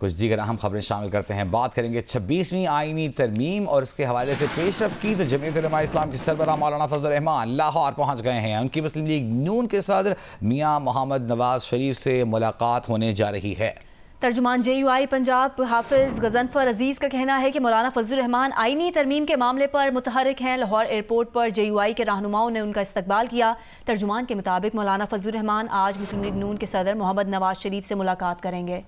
कुछ दीगर अहम खबरें शामिल करते हैं बात करेंगे छब्बीसवीं आइनी तरमीम और इसके हवाले से पेशरफ की तो जमीत इस्लाम के सरबरा मौलाना रहमान लाहौर पहुँच गए हैं उनकी मुस्लिम लीग नून के सदर मियाँ मोहम्मद नवाज शरीफ से मुलाकात होने जा रही है तर्जुमान J U I Punjab Hafiz Ghazanfar Aziz का कहना है कि मौलाना फजल रहमान आइनी तरमीम के मामले पर मुतहरक हैं लाहौर एयरपोर्ट पर जे यू आई के रहनुमाओं ने उनका इस्तकबाल किया तर्जुमान के मुताबिक मौलाना फजल रहमान आज मुस्लिम लीग नून के सदर मोहम्मद नवाज शरीफ से मुलाकात करेंगे